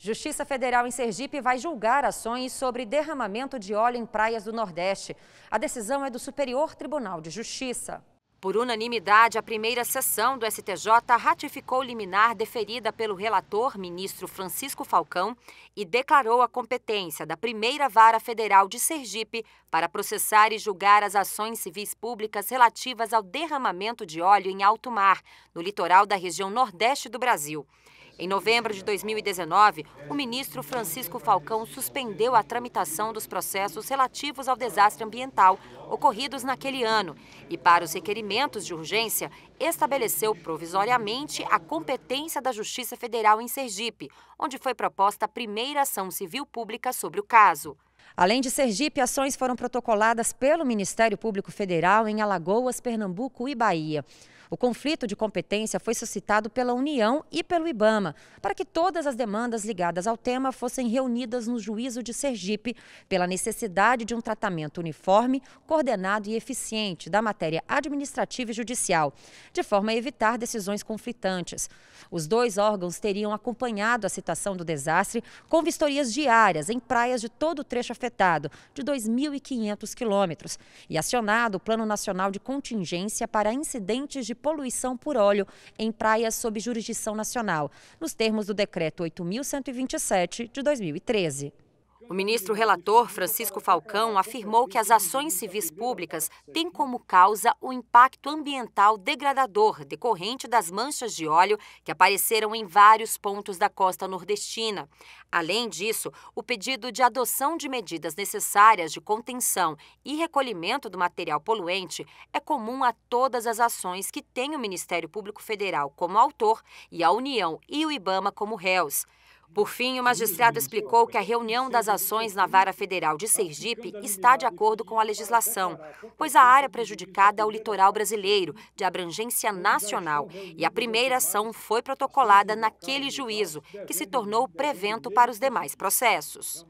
Justiça Federal em Sergipe vai julgar ações sobre derramamento de óleo em praias do Nordeste. A decisão é do Superior Tribunal de Justiça. Por unanimidade, a primeira sessão do STJ ratificou liminar deferida pelo relator, ministro Francisco Falcão, e declarou a competência da primeira vara federal de Sergipe para processar e julgar as ações civis públicas relativas ao derramamento de óleo em alto mar, no litoral da região nordeste do Brasil. Em novembro de 2019, o ministro Francisco Falcão suspendeu a tramitação dos processos relativos ao desastre ambiental ocorridos naquele ano e, para os requerimentos de urgência, estabeleceu provisoriamente a competência da Justiça Federal em Sergipe, onde foi proposta a primeira ação civil pública sobre o caso. Além de Sergipe, ações foram protocoladas pelo Ministério Público Federal em Alagoas, Pernambuco e Bahia. O conflito de competência foi suscitado pela União e pelo Ibama, para que todas as demandas ligadas ao tema fossem reunidas no juízo de Sergipe, pela necessidade de um tratamento uniforme, coordenado e eficiente da matéria administrativa e judicial, de forma a evitar decisões conflitantes. Os dois órgãos teriam acompanhado a citação do desastre com vistorias diárias em praias de todo o trecho afetado, de 2.500 quilômetros, e acionado o Plano Nacional de Contingência para Incidentes de Poluição por Óleo em praias sob jurisdição nacional, nos termos do Decreto 8.127 de 2013. O ministro relator, Francisco Falcão, afirmou que as ações civis públicas têm como causa o impacto ambiental degradador decorrente das manchas de óleo que apareceram em vários pontos da costa nordestina. Além disso, o pedido de adoção de medidas necessárias de contenção e recolhimento do material poluente é comum a todas as ações que têm o Ministério Público Federal como autor e a União e o Ibama como réus. Por fim, o magistrado explicou que a reunião das ações na Vara Federal de Sergipe está de acordo com a legislação, pois a área prejudicada é o litoral brasileiro, de abrangência nacional, e a primeira ação foi protocolada naquele juízo, que se tornou prevento para os demais processos.